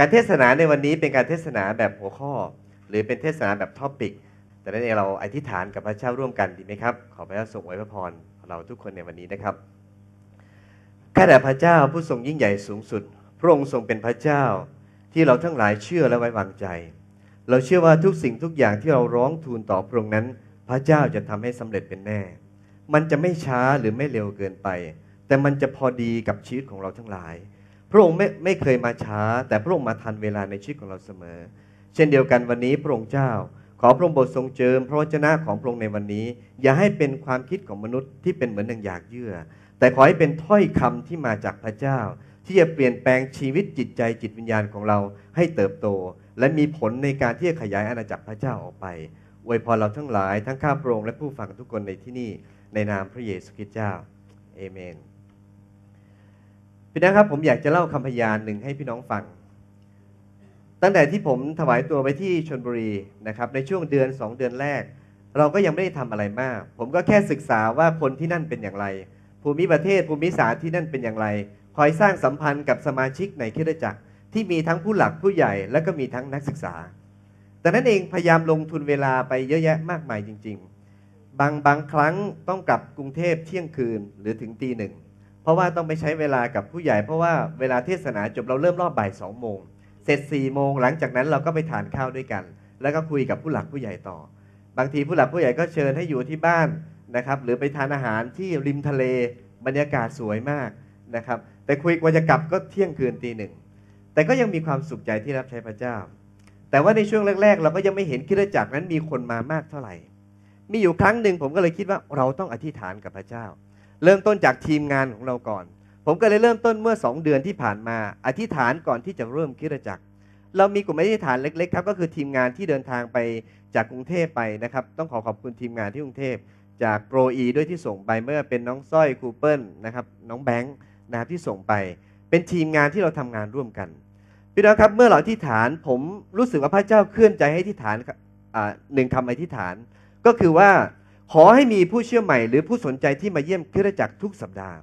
การเทศนาในวันนี้เป็นการเทศนาแบบหัวข้อ หรือเป็นเทศนาแบบท็อปิกแต่นั้นเองเราอธิษฐานกับพระเจ้าร่วมกันดีไหมครับขอพระเจ้าทรงไว้พระพรเราทุกคนในวันนี้นะครับข้าแต่พระเจ้าผู้ทรงยิ่งใหญ่สูงสุด พระองค์ทรงเป็นพระเจ้า ที่เราทั้งหลายเชื่อและไว้วางใจ เราเชื่อว่าทุกสิ่งทุกอย่างที่เราร้องทูลต่อพระองค์นั้น พระเจ้าจะทำให้สำเร็จเป็นแน่ มันจะไม่ช้าหรือไม่เร็วเกินไป แต่มันจะพอดีกับชีวิตของเราทั้งหลายพระองค์ไม่ไม่เคยมาช้า แต่พระองค์มาทันเวลาในชีวิตของเราเสมอ เช่นเดียวกันวันนี้พระองค์เจ้า ขอพระองค์โปรดทรงเจิมพระวจนะของพระองค์ในวันนี้ อย่าให้เป็นความคิดของมนุษย์ ที่เป็นเหมือนหนังอยากเยื่อ แต่ขอให้เป็นถ้อยคำที่มาจากพระเจ้า ที่จะเปลี่ยนแปลงชีวิตจิตใจจิตวิญญาณของเราให้เติบโต และมีผลในการที่จะขยายอาณาจักรพระเจ้าออกไปอวยพรเราทั้งหลายทั้งข้าพระองค์และผู้ฟังทุกคนในที่นี่ในนามพระเยซูคริสต์เจ้าเอเมนพี่น้องครับผมอยากจะเล่าคำพยานหนึ่งให้พี่น้องฟัง ตั้งแต่ที่ผมถวายตัวไปที่ชนบุรีนะครับในช่วงเดือน 2 เดือนแรก เราก็ยังไม่ได้ทำอะไรมาก ผมก็แค่ศึกษาว่าคนที่นั่นเป็นอย่างไร ภูมิประเทศภูมิศาสตร์ที่นั่นเป็นอย่างไรคอยสร้างสัมพันธ์กับสมาชิกในคิดจักรที่มีทั้งผู้หลักผู้ใหญ่และก็มีทั้งนักศึกษา แต่นั้นเองพยายามลงทุนเวลาไปเยอะแยะมากมายจริงๆ บางบางครั้งต้องกลับกรุงเทพเที่ยงคืนหรือถึงตีหนึ่งราะว่าต้องไปใช้เวลากับผู้ใหญ่เพราะว่าเวลาเทศนาจบเราเริ่มรอบบ่ายสองโมง เสร็จสี่โมงหลังจากนั้นเราก็ไปทานข้าวด้วยกัน แล้วก็คุยกับผู้หลักผู้ใหญ่ต่อ บางทีผู้หลักผู้ใหญ่ก็เชิญให้อยู่ที่บ้านนะครับหรือไปทานอาหารที่ริมทะเลบรรยากาศสวยมากนะครับแต่คุยกว่าจะกลับก็เที่ยงคืนตีหนึ่งแต่ก็ยังมีความสุขใจที่รับใช้พระเจ้า แต่ว่าในช่วงแรก ๆ เราก็ยังไม่เห็นคิดจักรนั้นมีคนมามากเท่าไหร่มีอยู่ครั้งหนึ่งผมก็เลยคิดว่าเราต้องอธิษฐานกับพระเจ้าเริ่มต้นจากทีมงานของเราก่อน ผมก็เลยเริ่มต้นเมื่อ 2 เดือนที่ผ่านมา อธิษฐานก่อนที่จะเริ่มคิดจักร เรามีกลุ่มอธิษฐานเล็กๆครับก็คือทีมงานที่เดินทางไปจากกรุงเทพไปนะครับ ต้องขอขอบคุณทีมงานที่กรุงเทพจากโปรอีด้วยที่ส่งไปเมื่อเป็นน้องสร้อยครูเปิลนะครับน้องแบงค์นะครับที่ส่งไป เป็นทีมงานที่เราทำงานร่วมกันพี่น้องครับเมื่อเราอธิษฐานผมรู้สึกว่าพระเจ้าเคลื่อนใจให้อธิษฐานหนึ่งคำอธิษฐานก็คือว่าขอให้มีผู้เชื่อใหม่หรือผู้สนใจที่มาเยี่ยมคริสตจักรทุกสัปดาห์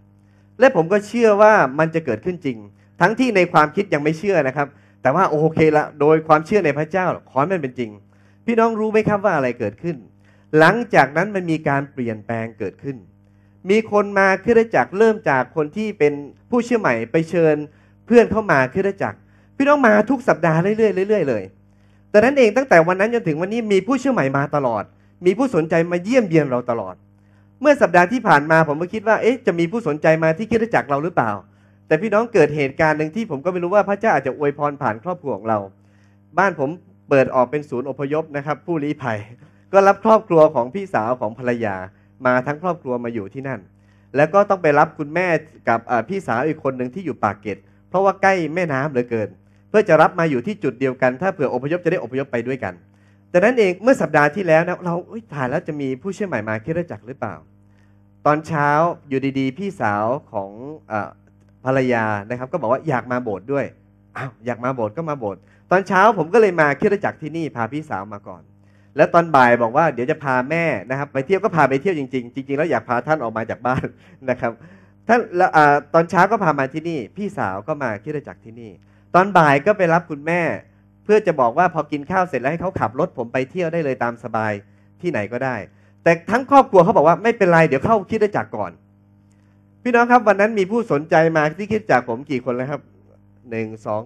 และผมก็เชื่อว่ามันจะเกิดขึ้นจริง ทั้งที่ในความคิดยังไม่เชื่อนะครับ แต่ว่าโอเคละโดยความเชื่อในพระเจ้า ขอให้มันเป็นจริง พี่น้องรู้ไหมครับว่าอะไรเกิดขึ้น หลังจากนั้นมันมีการเปลี่ยนแปลงเกิดขึ้น มีคนมาคริสตจักรเริ่มจากคนที่เป็นผู้เชื่อใหม่ไปเชิญ เพื่อนเข้ามาคริสตจักรพี่น้องมาทุกสัปดาห์เรื่อยๆเรื่อยๆเลยแต่นั้นเองตั้งแต่วันนั้นจนถึงวันนี้มีผู้เชื่อใหม่มาตลอดมีผู้สนใจมาเยี่ยมเยียนเราตลอด เมื่อสัปดาห์ที่ผ่านมาผมก็คิดว่าเอ๊ะจะมีผู้สนใจมาที่คิดจักรเราหรือเปล่า แต่พี่น้องเกิดเหตุการณ์หนึ่งที่ผมก็ไม่รู้ว่าพระเจ้าอาจจะอวยพรผ่านครอบครัวของเรา บ้านผมเปิดออกเป็นศูนย์อพยพนะครับผู้ลี้ภัย ก็รับครอบครัวของพี่สาวของภรรยา มาทั้งครอบครัวมาอยู่ที่นั่น แล้วก็ต้องไปรับคุณแม่กับพี่สาวอีกคนหนึ่งที่อยู่ปากเกร็ด เพราะว่าใกล้แม่น้ำเหลือเกิน เพื่อจะรับมาอยู่ที่จุดเดียวกัน ถ้าเผื่ออพยพจะได้อพยพไปด้วยกันแต่นั้นเองเมื่อสัปดาห์ที่แล้วนะเราถ่ายแล้วจะมีผู้เชื่อใหม่มาคิดจักหรือเปล่า ตอนเช้าอยู่ดีๆ พี่สาวของอภรรยานะครับ ก็บอกว่าอยากมาโบสถ์ด้วยอ้าวอยากมาโบสถ์ก็มาโบสถ์ตอนเช้าผมก็เลยมาคิดจักที่นี่ พาพี่สาวมาก่อน แล้วตอนบ่ายบอกว่าเดี๋ยวจะพาแม่นะครับไปเที่ยวก็พาไปเที่ยวจริงๆจริงๆแล้วอยากพาท่านออกมาจากบ้านนะครับท่านตอนเช้าก็พามาที่นี่ พี่สาวก็มาคิดจักที่นี่ ตอนบ่ายก็ไปรับคุณแม่เพื่อจะบอกว่าพอกินข้าวเสร็จแล้วให้เขาขับรถผมไปเที่ยวได้เลยตามสบายที่ไหนก็ได้ แต่ทั้งครอบครัวเขาบอกว่าไม่เป็นไร เดี๋ยวเข้าคิดได้จากก่อน พี่น้องครับวันนั้นมีผู้สนใจมาที่คิดจากผมกี่คนแล้วครับหนึ่งสอง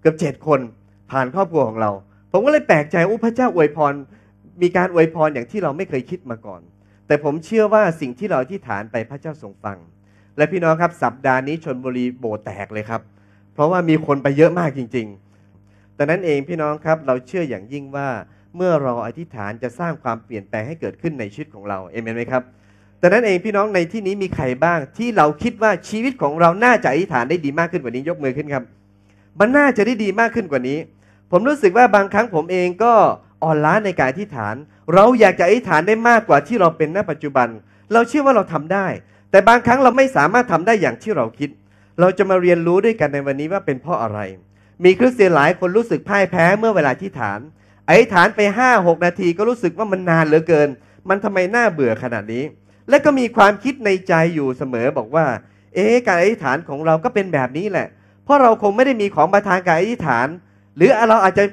เกือบเจ็ดคนผ่านครอบครัวของเรา ผมก็เลยแปลกใจอุ้พระเจ้าอวยพรมีการอวยพรอย่างที่เราไม่เคยคิดมาก่อน แต่ผมเชื่อว่าสิ่งที่เราที่ฐานไปพระเจ้าทรงฟัง และพี่น้องครับสัปดาห์นี้ชนบุรีโบแตกเลยครับ เพราะว่ามีคนไปเยอะมากจริง ๆดังนั้นเองพี่น้องครับเราเชื่ออย่างยิ่งว่าเมื่อเราอธิษฐานจะสร้างความเปลี่ยนแปลงให้เกิดขึ้นในชีวิตของเราเอเมนไหมครับดังนั้นเองพี่น้องในที่นี้มีใครบ้างที่เราคิดว่าชีวิตของเราน่าจะอธิษฐานได้ดีมากขึ้นกว่านี้ยกมือขึ้นครับ มันน่าจะได้ดีมากขึ้นกว่านี้ ผมรู้สึกว่าบางครั้งผมเองก็อ่อนล้าในการอธิษฐาน เราอยากจะอธิษฐานได้มากกว่าที่เราเป็นณปัจจุบัน เราเชื่อว่าเราทำได้ แต่บางครั้งเราไม่สามารถทำได้อย่างที่เราคิด เราจะมาเรียนรู้ด้วยกันในวันนี้ว่าเป็นเพราะอะไรมีคริสเตียนหลายคนรู้สึกพ่ายแพ้เมื่อเวลาที่ฐานไอ้ฐานไปห้าหกนาทีก็รู้สึกว่ามันนานเหลือเกิน มันทำไมน่าเบื่อขนาดนี้ และก็มีความคิดในใจอยู่เสมอ บอกว่า เอ๊การอธิษฐานของเราก็เป็นแบบนี้แหละ เพราะเราคงไม่ได้มีของประทานการอธิษฐาน หรือเราอาจจะ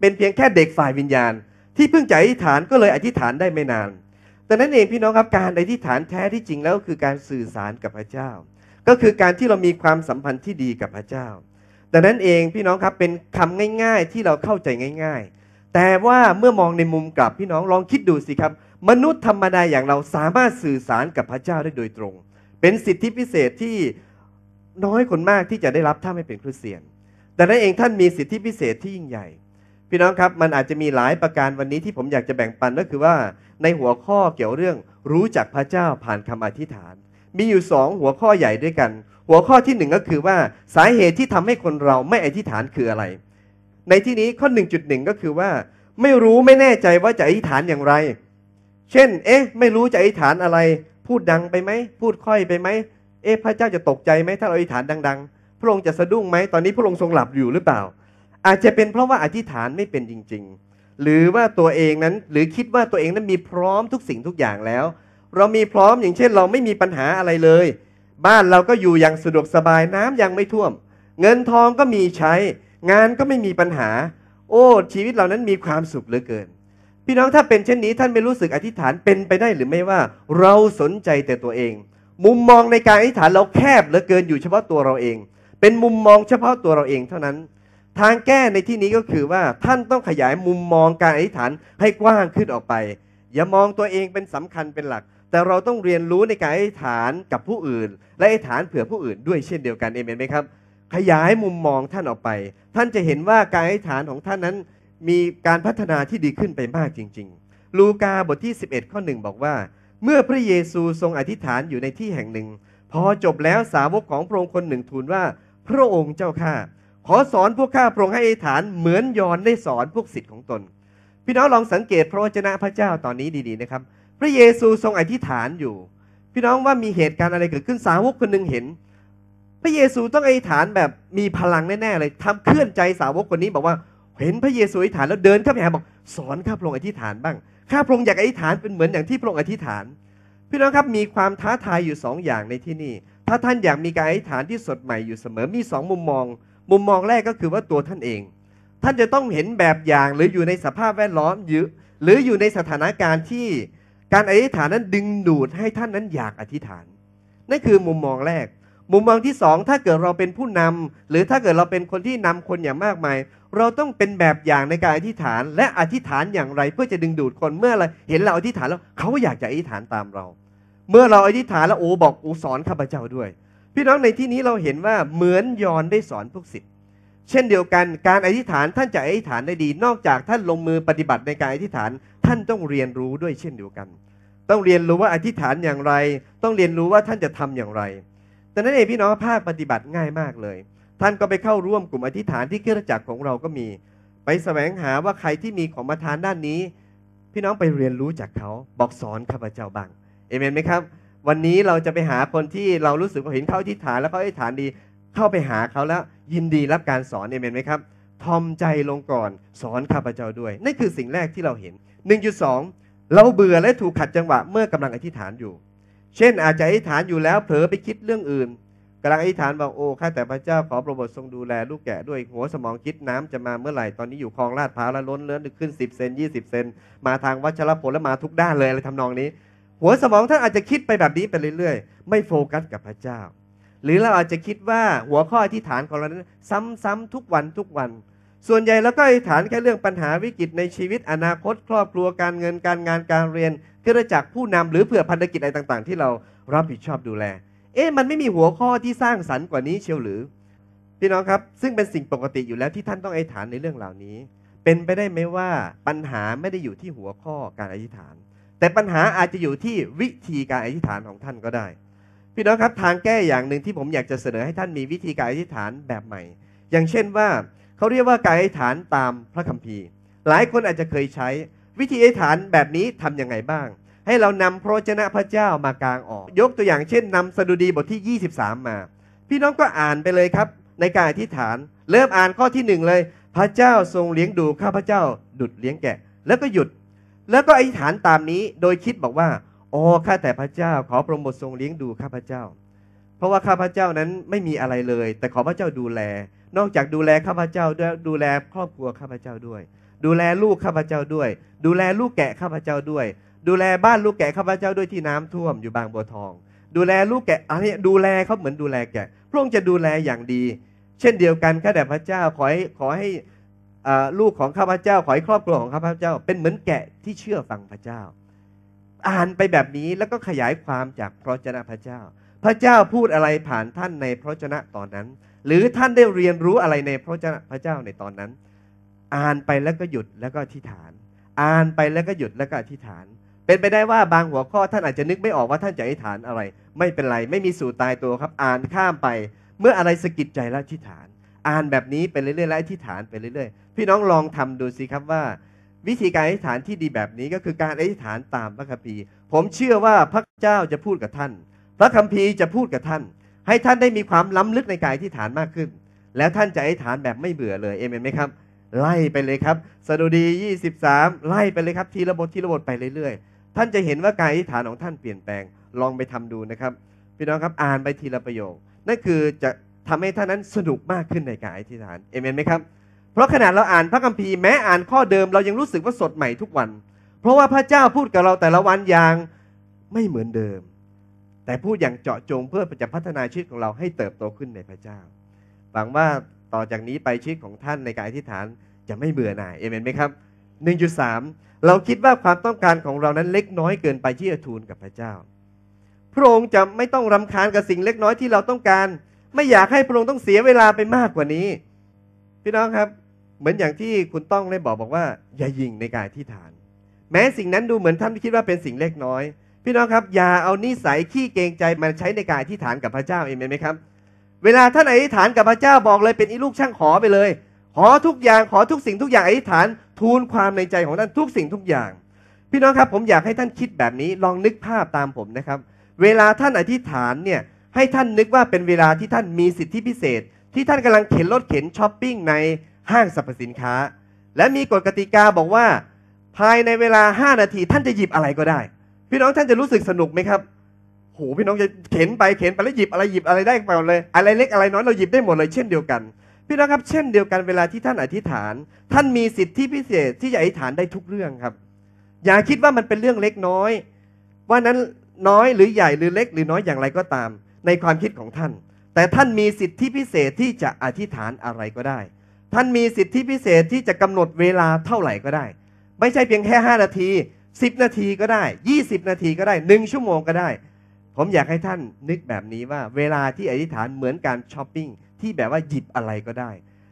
เป็นเพียงแค่เด็กฝ่ายวิญญาณ ที่เพิ่งจะอธิษฐานก็เลยอธิษฐานได้ไม่นาน แต่นั้นเองพี่น้องครับการอธิษฐานแท้ที่จริงแล้วคือการสื่อสารกับพระเจ้า ก็คือการที่เรามีความสัมพันธ์ที่ดีกับพระเจ้าดังนั้นเองพี่น้องครับเป็นคำง่าย ๆ ที่เราเข้าใจง่าย ๆ แต่ว่าเมื่อมองในมุมกลับพี่น้องลองคิดดูสิครับ มนุษย์ธรรมดาอย่างเราสามารถสื่อสารกับพระเจ้าได้โดยตรง เป็นสิทธิพิเศษที่น้อยคนมากที่จะได้รับถ้าไม่เป็นคริสเตียนแต่นั้นเองท่านมีสิทธิพิเศษที่ยิ่งใหญ่ พี่น้องครับมันอาจจะมีหลายประการวันนี้ที่ผมอยากจะแบ่งปันก็คือว่าในหัวข้อเกี่ยวเรื่องรู้จักพระเจ้าผ่านคำอธิษฐาน มีอยู่สองหัวข้อใหญ่ด้วยกันหัวข้อที่1ก็คือว่าสาเหตุที่ทำให้คนเราไม่อธิษฐานคืออะไร ในที่นี้ข้อ1.1ก็คือว่าไม่รู้ไม่แน่ใจว่าจะอธิษฐานอย่างไร เช่น เอ๊ะ ไม่รู้จะอธิษฐานอะไร พูดดังไปไหมพูดค่อยไปไหมเอ๊ะพระเจ้าจะตกใจไหมถ้าเราอธิษฐานดัง ๆ พระองค์จะสะดุ้งไหมตอนนี้พระองค์ทรงหลับอยู่หรือเปล่า อาจจะเป็นเพราะว่าอธิษฐานไม่เป็นจริงๆ หรือว่าตัวเองนั้นหรือคิดว่าตัวเองนั้นมีพร้อมทุกสิ่งทุกอย่างแล้ว เรามีพร้อมอย่างเช่น เราไม่มีปัญหาอะไรเลยบ้านเราก็อยู่อย่างสะดวกสบายน้ำยังไม่ท่วม เงินทองก็มีใช้ งานก็ไม่มีปัญหา โอ้ ชีวิตเรานั้นมีความสุขเหลือเกิน พี่น้องถ้าเป็นเช่นนี้ท่านไม่รู้สึกอธิษฐานเป็นไปได้หรือไม่ว่าเราสนใจแต่ตัวเอง มุมมองในการอธิษฐานเราแคบเหลือเกินอยู่เฉพาะตัวเราเอง เป็นมุมมองเฉพาะตัวเราเองเท่านั้น ทางแก้ในที่นี้ก็คือว่าท่านต้องขยายมุมมองการอธิษฐานให้กว้างขึ้นออกไป อย่ามองตัวเองเป็นสำคัญเป็นหลักแต่เราต้องเรียนรู้ในการอธิษฐานกับผู้อื่นและอธิษฐานเผื่อผู้อื่น ด้วยเช่นเดียวกันเอเมนไหมครับ ขยายมุมมองท่านออกไป ท่านจะเห็นว่าการอธิษฐานของท่านนั้นมีการพัฒนาที่ดีขึ้นไปมากจริง ๆ ลูกาบทที่ 11 ข้อหนึ่งบอกว่า เมื่อพระเยซูทรงอธิษฐานอยู่ในที่แห่งหนึ่ง พอจบแล้วสาวกของพระองค์คนหนึ่งทูลว่า พระองค์เจ้าข้าขอสอนพวกข้าพระองค์ให้อธิษฐานเหมือนยอนได้สอนพวกศิษย์ของตนพี่น้องลองสังเกตพระวจนะพระเจ้าตอนนี้ดีๆนะครับพระเยซูทรงอธิษฐานอยู่ พี่น้องว่ามีเหตุการณ์อะไรเกิดขึ้นสาวกคนหนึ่งเห็น พระเยซูต้องอธิษฐานแบบมีพลังแน่ๆเลยทำเคลื่อนใจสาวกคนนี้บอกว่า เห็นพระเยซูอธิษฐานแล้วเดินเข้าไปหาบอกสอนข้าพระองค์อธิษฐานบ้างข้าพระองค์อยากอธิษฐานเป็นเหมือนอย่างที่พระองค์อธิษฐานพี่น้องครับมีความท้าทายอยู่สองอย่างในที่นี่ถ้าท่านอยากมีการอธิษฐานที่สดใหม่อยู่เสมอ มีสองมุมมอง มุมมองแรกก็คือว่าตัวท่านเอง ท่านจะต้องเห็นแบบอย่างหรืออยู่ในสภาพแวดล้อมหรือหรืออยู่ในสถานการณ์ที่การอธิษฐานนั้นดึงดูดให้ท่านนั้นอยากอธิษฐานนั่นคือมุมมองแรก มุมมองที่สองถ้าเกิดเราเป็นผู้นำ หรือถ้าเกิดเราเป็นคนที่นำคนอย่างมากมาย เราต้องเป็นแบบอย่างในการอธิษฐาน และอธิษฐานอย่างไรเพื่อจะดึงดูดคน เมื่อเราเห็นเราอธิษฐาน แล้วเขาอยากจะอธิษฐานตามเรา เมื่อเราอธิษฐานแล้วโอ้บอกโอูสอนข้าพเจ้าด้วย พี่น้องในที่นี้เราเห็นว่าเหมือนยอนได้สอนพวกศิษย์เช่นเดียวกันการอธิษฐานท่านจะอธิษฐานได้ดี นอกจากท่านลงมือปฏิบัติในการอธิษฐานท่านต้องเรียนรู้ด้วยเช่นเดียวกัน ต้องเรียนรู้ว่าอธิษฐานอย่างไร ต้องเรียนรู้ว่าท่านจะทำอย่างไร แต่นั้นเองพี่น้องภาคปฏิบัติง่ายมากเลย ท่านก็ไปเข้าร่วมกลุ่มอธิษฐานที่เครือจักรของเราก็มี ไปแสวงหาว่าใครที่มีของประทานด้านนี้ พี่น้องไปเรียนรู้จากเขา บอกสอนข้าพเจ้าบ้างเอเมนไหมครับ วันนี้เราจะไปหาคนที่เรารู้สึกว่าเห็นเขาอธิษฐานแล้วเขาอธิษฐานดี เข้าไปหาเขาแล้วยินดีรับการสอนเอเมนไหมครับ ทอมใจลงก่อนสอนข้าพเจ้าด้วยนั่นคือสิ่งแรกที่เราเห็น1.2เราเบื่อและถูกขัดจังหวะเมื่อกำลังอธิษฐานอยู่ เช่นอาจจะอธิษฐานอยู่แล้ว เผลอไปคิดเรื่องอื่นกำลังอธิษฐานว่าโอ้ ข้าแต่พระเจ้า ขอโปรดทรงดูแล ลูกแกะด้วย หัวสมองคิดน้ำจะมาเมื่อไหร่ ตอนนี้อยู่คลองลาดพร้าวแล้วล้นเลื่อนขึ้น 10เซน20เซนมาทางวัชรพลและมาทุกด้านเลยอะไรทำนองนี้ หัวสมองท่านอาจจะคิดไปแบบนี้ไปเรื่อยๆ ไม่โฟกัสกับพระเจ้า หรือเราอาจจะคิดว่าหัวข้ออธิษฐานของเราซ้ำๆทุกวันทุกวันส่วนใหญ่แล้วก็อธิษฐานแค่เรื่องปัญหาวิกฤตในชีวิตอนาคต ครอบครัวการเงินการงานการเรียนกือจากผู้นำหรือเผื่อพันธกิจอะไรต่างๆ ที่เรารับผิดชอบดูแล เอ๊ะมันไม่มีหัวข้อที่สร้างสรรค์กว่านี้เชียวหรือ พี่น้องครับซึ่งเป็นสิ่งปกติอยู่แล้วที่ท่านต้องอธิษฐานในเรื่องเหล่านี้ เป็นไปได้ไหมว่าปัญหาไม่ได้อยู่ที่หัวข้อการอธิษฐาน แต่ปัญหาอาจจะอยู่ที่วิธีการอธิษฐานของท่านก็ได้พี่น้องครับทางแก้อย่างหนึ่งที่ผมอยากจะเสนอให้ท่านมีวิธีการอธิษฐานแบบใหม่ อย่างเช่นว่าเขาเรียกว่าการอธิษฐานตามพระคัมภีร์ หลายคนอาจจะเคยใช้วิธีอธิษฐานแบบนี้ทํำยังไงบ้าง ให้เรานำพระจนะพระเจ้า มากลางออก ยกตัวอย่างเช่น นำสดุดีบทที่ 23 มา พี่น้องก็อ่านไปเลยครับ ในการอธิษฐานเริ่มอ่านข้อที่หนึ่งเลย พระเจ้าทรงเลี้ยงดู ข้าพระเจ้าดุดเลี้ยงแกะ แล้วก็หยุด แล้วก็อธิษฐานตามนี้โดยคิดบอกว่าอ๋อข้าแต่พระเจ้าขอโปรโมททรงเลี้ยงดูข้าพระเจ้า เพราะว่าข้าพระเจ้านั้นไม่มีอะไรเลย แต่ขอพระเจ้าดูแลนอกจากดูแลข้าพเจ้าด้วยดูแลครอบครัวข้าพเจ้าด้วย ดูแลลูกข้าพเจ้าด้วย ดูแลลูกแกะข้าพเจ้าด้วย ดูแลบ้านลูกแกะข้าพเจ้าด้วยที่น้ำท่วมอยู่บางบัวทอง ดูแลลูกแกะอันนี้ดูแลเขาเหมือนดูแลแกะพระองค์จะดูแลอย่างดี เช่นเดียวกันข้าแต่พระเจ้า ขอให้ขอให้ลูกของข้าพเจ้า ขอให้ครอบครัวของข้าพเจ้าเป็นเหมือนแกะที่เชื่อฟังพระเจ้าอ่านไปแบบนี้แล้วก็ขยายความจากพระเจ้าพระเจ้าพระเจ้าพูดอะไรผ่านท่านในพระเจ้าตอนนั้นหรือท่านได้เรียนรู้อะไรในพระเจ้าพระเจ้าในตอนนั้น อ่านไปแล้วก็หยุดแล้วก็อธิษฐาน อ่านไปแล้วก็หยุดแล้วก็อธิษฐาน เป็นไปได้ว่าบางหัวข้อท่านอาจจะนึกไม่ออกว่าท่านจะอธิษฐานอะไร ไม่เป็นไรไม่มีสูตรตายตัวครับ อ่านข้ามไปเมื่ออะไรสะกิดใจแล้วอธิษฐาน อ่านแบบนี้ไปเรื่อยๆและอธิษฐานไปเรื่อยๆพี่น้องลองทำดูสิครับว่า วิธีการอธิษฐานที่ดีแบบนี้ก็คือการอธิษฐานตามพระคัมภีร์ผมเชื่อว่าพระเจ้าจะพูดกับท่าน พระคัมภีร์จะพูดกับท่านให้ท่านได้มีความล้ำลึกในกายที่ฐานมากขึ้น แล้วท่านจะอธิษฐานแบบไม่เบื่อเลยเอเมนไหมครับไล่ไปเลยครับสดุดี 23 ไล่ไปเลยครับทีละบททีละบทไปเรื่อยๆ ท่านจะเห็นว่ากายที่ฐานของท่านเปลี่ยนแปลงลองไปทำดูนะครับพี่น้องครับอ่านไปทีละประโยคนั่นคือจะทำให้ท่านนั้นสนุกมากขึ้นในการอธิษฐานเอเมนไหมครับเพราะขนาดเราอ่านพระคัมภีร์แม้อ่านข้อเดิม เรายังรู้สึกว่าสดใหม่ทุกวัน เพราะว่าพระเจ้าพูดกับเราแต่ละวันอย่างไม่เหมือนเดิมแต่พูดอย่างเจาะจงเพื่อจะพัฒนาชีวิตของเราให้เติบโตขึ้นในพระเจ้าหวังว่าต่อจากนี้ไปชีวิตของท่านในการอธิษฐานจะไม่เบื่อหน่าย เอเมนไหมครับ 1.3 เราคิดว่าความต้องการของเรานั้นเล็กน้อยเกินไปที่จะทูลกับพระเจ้า พระองค์จะไม่ต้องรำคาญกับสิ่งเล็กน้อยที่เราต้องการ ไม่อยากให้พระองค์ต้องเสียเวลาไปมากกว่านี้ พี่น้องครับ เหมือนอย่างที่คุณต้องได้บอกบอกว่า อย่ายิงในการอธิษฐาน แม้สิ่งนั้นดูเหมือนท่านคิดว่าเป็นสิ่งเล็กน้อยพี่น้องครับ อย่าเอานิสัยขี้เกรงใจมาใช้ในการอธิษฐานกับพระเจ้าเองไหมครับ เวลาท่านอธิษฐานกับพระเจ้าบอกเลยเป็นอีลูกช่างขอไปเลย ขอทุกอย่างขอทุกสิ่งทุกอย่างอธิษฐานทูลความในใจของท่านทุกสิ่งทุกอย่างพี่น้องครับผมอยากให้ท่านคิดแบบนี้ลองนึกภาพตามผมนะครับเวลาท่านอธิษฐานเนี่ยให้ท่านนึกว่าเป็นเวลาที่ท่านมีสิทธิพิเศษ ที่ท่านกำลังเข็นรถเข็นช้อปปิ้ง ในห้างสรรพสินค้า และมีกฎกติกาบอกว่าภายในเวลา5นาที ท่านจะหยิบอะไรก็ได้พี่น้อง ท่านจะรู้สึกสนุกไหมครับโหพี่น้องจะเข็นไป เข็นไปแล้วหยิบอะไรหยิบอะไรได้ไปหมดเลย อะไรเล็กอะไรน้อยเราหยิบได้หมดเลย เช่นเดียวกัน พี่น้องครับเช่นเดียวกันเวลาที่ท่านอธิษฐาน ท่านมีสิทธิพิเศษที่จะอธิษฐานได้ทุกเรื่องครับ อย่าคิดว่ามันเป็นเรื่องเล็กน้อย ว่านั้นน้อยหรือใหญ่หรือเล็กหรือน้อยอย่างไรก็ตาม ในความคิดของท่าน แต่ท่านมีสิทธิพิเศษที่จะอธิษฐานอะไรก็ได้ ท่านมีสิทธิพิเศษที่จะกำหนดเวลาเท่าไหร่ก็ได้ ไม่ใช่เพียงแค่5นาทีสิบนาทีก็ได้ ยี่สิบนาทีก็ได้ หนึ่งชั่วโมงก็ได้ ผมอยากให้ท่านนึกแบบนี้ว่า เวลาที่อธิษฐานเหมือนการช้อปปิ้งที่แบบว่าหยิบอะไรก็ได้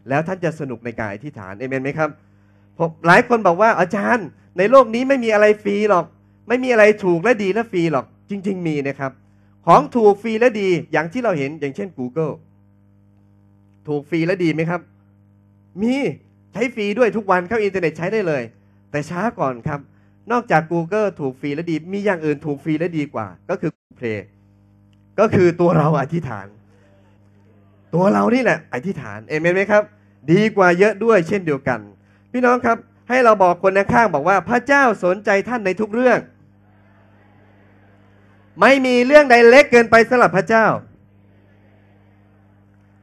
แล้วท่านจะสนุกในการอธิษฐาน เอเมนไหมครับผมหลายคนบอกว่าอาจารย์ในโลกนี้ไม่มีอะไรฟรีหรอก ไม่มีอะไรถูกและดีและฟรีหรอก จริง ๆมีนะครับ ของถูกฟรีและดี อย่างที่เราเห็น อย่างเช่น Google ถูกฟรีและดีไหมครับ มีใช้ฟรีด้วยทุกวันเข้าอินเทอร์เน็ตใช้ได้เลย แต่ช้าก่อนครับนอกจาก Google ถูกฟรีและดี มีอย่างอื่นถูกฟรีและดีกว่า ก็คือ Play ก็คือตัวเราอธิษฐาน ตัวเรานี่แหละอธิษฐาน เอเมนไหมครับ ดีกว่าเยอะด้วยเช่นเดียวกัน พี่น้องครับ ให้เราบอกคนข้างบอกว่าพระเจ้าสนใจท่านในทุกเรื่อง ไม่มีเรื่องใดเล็กเกินไปสำหรับพระเจ้า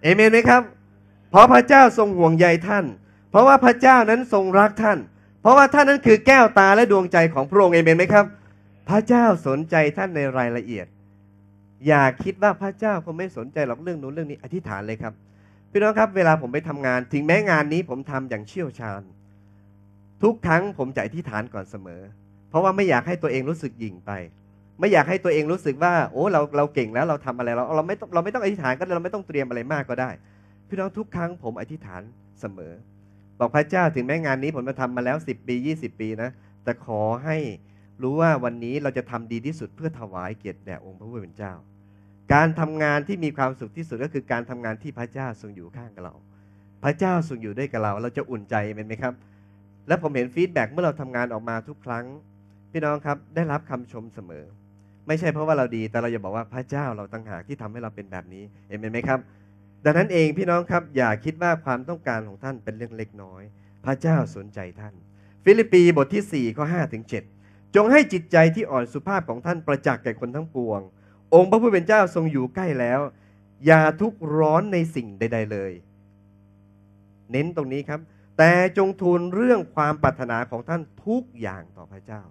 เอเมนไหมครับเพราะพระเจ้าทรงห่วงใยท่าน เพราะว่าพระเจ้านั้นทรงรักท่านเพราะว่าท่านนั้นคือแก้วตาและดวงใจของพระองค์เอเมนไหมครับ พระเจ้าสนใจท่านในรายละเอียด อย่าคิดว่าพระเจ้าคงไม่สนใจหรอกเรื่องนู้นเรื่องนี้อธิษฐานเลยครับพี่น้องครับ เวลาผมไปทำงานถึงแม้งานนี้ผมทำอย่างเชี่ยวชาญ ทุกครั้งผมจะอธิษฐานก่อนเสมอ เพราะว่าไม่อยากให้ตัวเองรู้สึกหยิ่งไป ไม่อยากให้ตัวเองรู้สึกว่า โอ้ เราเราเก่งแล้วเราทำอะไรเราเราไม่เราไม่ต้องอธิษฐานก็ได้เราไม่ต้องเตรียมอะไรมากก็ได้พี่น้องทุกครั้งผมอธิษฐานเสมอบอกพระเจ้าถึงแม้งานนี้ผมมาทำมาแล้ว 10ปี20 ปีนะแต่ขอให้รู้ว่าวันนี้เราจะทำดีที่สุด เพื่อถวายเกียรติแด่องค์พระผู้เป็นเจ้า การทำงานที่มีความสุขที่สุดก็คือ การทำงานที่พระเจ้าทรงอยู่ข้างกับเรา พระเจ้าทรงอยู่ด้วยกับเราเราจะอุ่นใจเป็นไหมครับ และผมเห็นฟีดแบ็กเมื่อเราทำงานออกมาทุกครั้ง พี่น้องครับได้รับคำชมเสมอ ไม่ใช่เพราะว่าเราดี แต่เราอยบอกว่าพระเจ้าเราตั้งหากที่ทำให้เราเป็นแบบนี้เห็นไหมครับดังนั้นเองพี่น้องครับ อย่าคิดว่าความต้องการของท่านเป็นเรื่องเล็กน้อย พระเจ้าสนใจท่าน ฟิลิปปีบทที่ 4ข้อ5ถึง 7 จงให้จิตใจที่อ่อนสุภาพของท่านประจักษ์แก่คนทั้งปวง องค์พระผู้เป็นเจ้าทรงอยู่ใกล้แล้ว อย่าทุกร้อนในสิ่งใด ๆ เลย เน้นตรงนี้ครับ แต่จงทูลเรื่องความปรารถนาของท่านทุกอย่างต่อพระเจ้า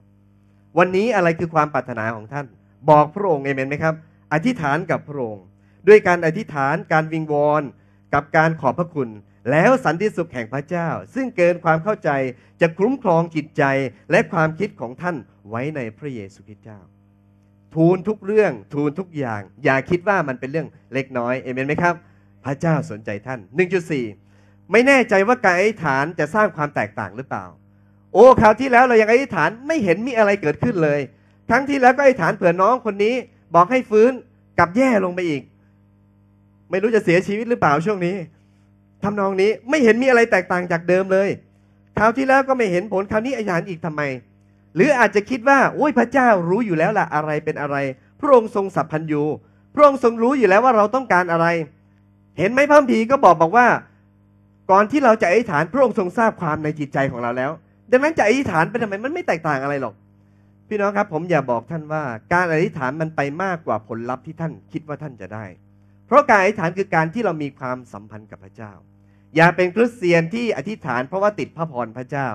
วันนี้อะไรคือความปรารถนาของท่าน บอกพระองค์เอเมนไหมครับ อธิษฐานกับพระองค์ด้วยการอธิษฐานการวิงวอน กับการขอบพระคุณ แล้วสันติสุขแห่งพระเจ้า ซึ่งเกินความเข้าใจ จะคุ้มครองจิตใจ และความคิดของท่านไว้ในพระเยซูคริสต์เจ้า ทูลทุกเรื่อง ทูลทุกอย่าง อย่าคิดว่ามันเป็นเรื่องเล็กน้อย เอเมนไหมครับ พระเจ้าสนใจท่าน 1.4ไม่แน่ใจว่าการอธิษฐานจะสร้างความแตกต่างหรือเปล่า โอ้ คราวที่แล้วเรายังอธิษฐาน ไม่เห็นมีอะไรเกิดขึ้นเลยครั้งที่แล้วก็อธิษฐานเผื่อน้องคนนี้ บอกให้ฟื้นกลับแย่ลงไปอีกไม่รู้จะเสียชีวิตหรือเปล่าช่วงนี้ ทำนองนี้ไม่เห็นมีอะไรแตกต่างจากเดิมเลยคราวที่แล้วก็ไม่เห็นผลคราวนี้อาจารย์อีกทำไม หรืออาจจะคิดว่า โอ้ยพระเจ้ารู้อยู่แล้วล่ะอะไรเป็นอะไร พระองค์ทรงสัพพันยูพระองค์ทรงรู้อยู่แล้วว่าเราต้องการอะไร เห็นไหมพระพีก็บอกบอกว่า ก่อนที่เราจะอธิษฐานพระองค์ทรงทราบความในจิตใจของเราแล้วดังนั้นจะอธิษฐานไปทาไมมันไม่แตกต่างอะไรหรอก พี่น้องครับ ผมอย่าบอกท่านว่า การอธิษฐานมันไปมากกว่าผลลัพธ์ที่ท่านคิดว่าท่านจะได้พราะการอธิษฐานคือการที่เรามีความสัมพันธ์กับพระเจ้า อย่าเป็นคริสเตียนที่อธิษฐานเพราะว่าติดพระพรพระเจ้า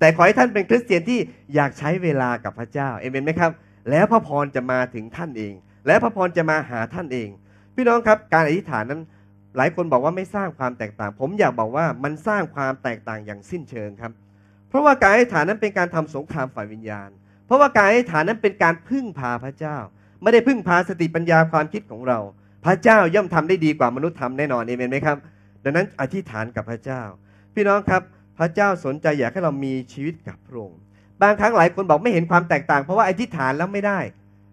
แต่ขอให้ท่านเป็นคริสเตียนที่อยากใช้เวลากับพระเจ้า เอเมนไหมครับ แล้วพระพรจะมาถึงท่านเอง และพระพรจะมาหาท่านเอง พี่น้องครับการอธิษฐานนั้นหลายคนบอกว่าไม่สร้างความแตกต่าง ผมอยากบอกว่ามันสร้างความแตกต่างอย่างสิ้นเชิงครับ เพราะว่าการอธิษฐานนั้นเป็นการทำสงครามฝ่ายวิญญาณ เพราะว่าการอธิษฐานนั้นเป็นการพึ่งพาพระเจ้า ไม่ได้พึ่งพาสติปัญญาความคิดของเราพระเจ้าย่อมทำได้ดีกว่ามนุษย์ทำแน่นอนเอเมนไหมครับ ดังนั้นอธิษฐานกับพระเจ้า พี่น้องครับ พระเจ้าสนใจอยากให้เรามีชีวิตกับพระองค์บางครั้งหลายคนบอกไม่เห็นความแตกต่าง เพราะว่าอธิษฐานแล้วไม่ได้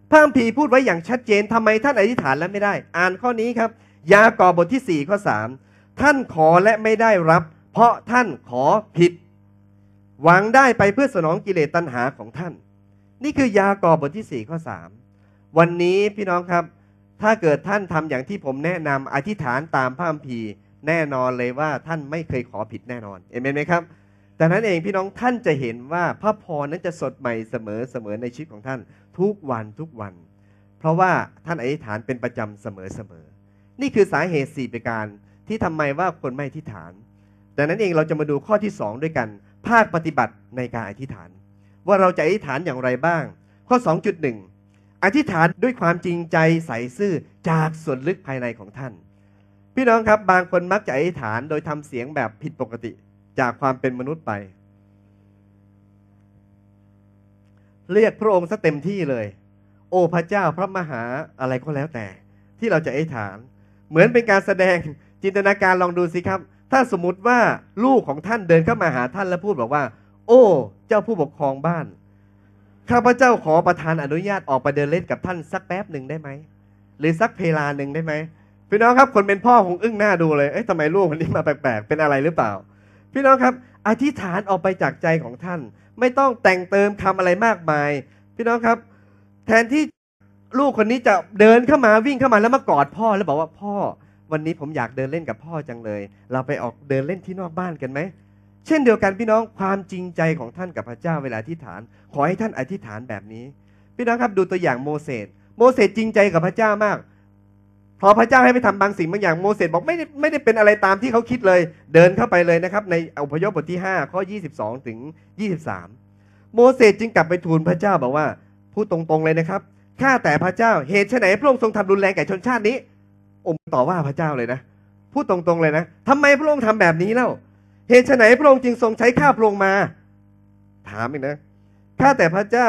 พระคัมีพูดไว้อย่างชัดเจนทำไมท่านอธิษฐานแล้วไม่ได้ อ่านข้อนี้ครับ ยากอบทที่4ข้อสท่านขอและไม่ได้รับ เพราะท่านขอผิด หวังได้ไปเพื่อสนองกิเลสตัณหาของท่าน นี่คือยากอบทที่4ข้อสวันนี้พี่น้องครับถ้าเกิดท่านทำอย่างที่ผมแนะนำอธิษฐานตามพระคัมภีร์แน่นอนเลยว่าท่านไม่เคยขอผิดแน่นอนเอเมนไหมครับแต่นั้นเองพี่น้องท่านจะเห็นว่าพระพรนั้นจะสดใหม่เสมอเสมอในชีวิตของท่านทุกวันทุกวัน เพราะว่าท่านอธิษฐานเป็นประจำเสมอเสมอนี่คือสาเหตุสี่ประการที่ทำไมว่าคนไม่อธิษฐาน แต่นั้นเองเราจะมาดูข้อที่2ด้วยกันภาคปฏิบัติในการอธิษฐาน ว่าเราจะอธิษฐานอย่างไรบ้างข้อ 2.1อธิษฐานด้วยความจริงใจใส่ซื่อ จากส่วนลึกภายในของท่าน พี่น้องครับ บางคนมักจะอธิษฐานโดยทำเสียงแบบผิดปกติจากความเป็นมนุษย์ไป เรียกพระองค์ซะเต็มที่เลย โอ้พระเจ้าพระมหา อะไรก็แล้วแต่ ที่เราจะอธิษฐานเหมือนเป็นการแสดงจินตนาการลองดูสิครับ ถ้าสมมติว่าลูกของท่านเดินเข้ามาหาท่านและพูดบอกว่า โอ้เจ้าผู้ปกครองบ้านข้าพเจ้าขอประธานอนุญาตออกไปเดินเล่นกับท่านสักแป๊บหนึ่งได้ไหมหรือสักเพลาหนึ่งได้ไหมพี่น้องครับคนเป็นพ่อคงอึ้งหน้าดูเลย เอ๊ะทำไมลูกคนนี้มาแปลกๆ เป็นอะไรหรือเปล่าพี่น้องครับอธิษฐานออกไปจากใจของท่านไม่ต้องแต่งเติมคำอะไรมากมายพี่น้องครับ แทนที่ลูกคนนี้จะเดินเข้ามาวิ่งเข้ามาแล้วมากอดพ่อแล้วบอกว่าพ่อวันนี้ผมอยากเดินเล่นกับพ่อจังเลย เราไปออกเดินเล่นที่นอกบ้านกันไหมเช่นเดียวกันพี่น้อง ความจริงใจของท่านกับพระเจ้าเวลาอธิษฐาน ขอให้ท่านอธิษฐานแบบนี้ พี่น้องครับดูตัวอย่างโมเสสโมเสสจริงใจกับพระเจ้ามาก พอพระเจ้าให้ไปทำบางสิ่งบางอย่างโมเสสบอกไม่ได้ไม่ได้เป็นอะไรตามที่เขาคิดเลย เดินเข้าไปเลยนะครับ ในอพยพบทที่ 5 ข้อ 22 ถึง 23 โมเสสจึงกลับไปทูลพระเจ้าบอกว่าพูดตรงๆเลยนะครับข้าแต่พระเจ้าเหตุไฉนพระองค์ทรงทำรุนแรงแก่ชนชาตินี้ อมต่อว่าพระเจ้าเลยนะพูดตรงๆเลยนะ ทำไมพระองค์ทำแบบนี้เล่าเหตุไฉนพระองค์จึงทรงใช้ข้าพระองค์มา ถามอีกนะข้าแต่พระเจ้า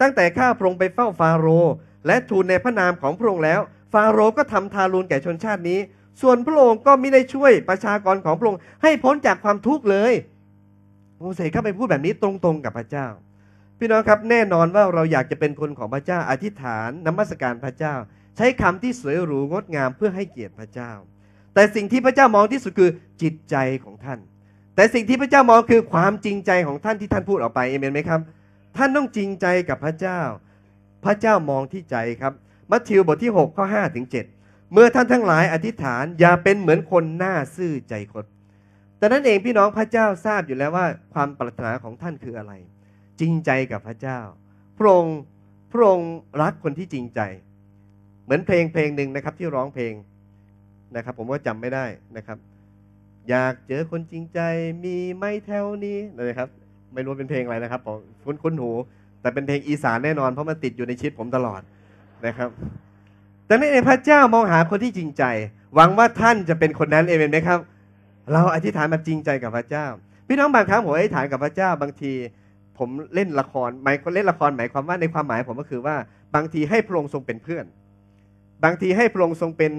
ตั้งแต่ข้าพระองค์ไปเฝ้าฟาโรห์และทูลในพระนามของพระองค์แล้ว ฟาโรห์ก็ทำทารุณแก่ชนชาตินี้ ส่วนพระองค์ก็ไม่ได้ช่วยประชากรของพระองค์ให้พ้นจากความทุกข์เลยโมเสสเข้าไปพูดแบบนี้ตรงๆกับพระเจ้า พี่น้องครับแน่นอนว่าเราอยากจะเป็นคนของพระเจ้า อธิษฐานนมัสการพระเจ้า ใช้คำที่สวยหรูงดงามเพื่อให้เกียรติพระเจ้า แต่สิ่งที่พระเจ้ามองที่สุดคือจิตใจของท่านแต่สิ่งที่พระเจ้ามองคือความจริงใจของท่านที่ท่านพูดออกไป เอเมนไหมครับ ท่านต้องจริงใจกับพระเจ้า พระเจ้ามองที่ใจครับ มัทธิวบทที่ 6ข้อ5ถึง7เมื่อท่านทั้งหลายอธิษฐานอย่าเป็นเหมือนคนหน้าซื่อใจคดแต่นั้นเองพี่น้องพระเจ้าทราบอยู่แล้วว่าความปรารถนาของท่านคืออะไร จริงใจกับพระเจ้า พระองค์พระองค์รักคนที่จริงใจ เหมือนเพลงเพลงหนึ่งนะครับที่ร้องเพลงนะครับ ผมว่าจำไม่ได้นะครับอยากเจอคนจริงใจมีไม่แถวนี้นะครับ ไม่รู้เป็นเพลงอะไรนะครับผมคุ้นคุ้นหู แต่เป็นเพลงอีสานแน่นอน เพราะมันติดอยู่ในชีวิตผมตลอดนะครับแต่ในพระเจ้ามองหาคนที่จริงใจ หวังว่าท่านจะเป็นคนนั้นเอเมนไหมครับ เราอธิษฐานแบบจริงใจกับพระเจ้า พี่น้องบางครั้งผมอธิษฐานกับพระเจ้าบางที ผมเล่นละครหมายเล่นละครหมายความว่าในความหมายผมก็คือว่าบางทีให้พระองค์ทรงเป็นเพื่อน บางทีให้พระองค์ทรงเป็น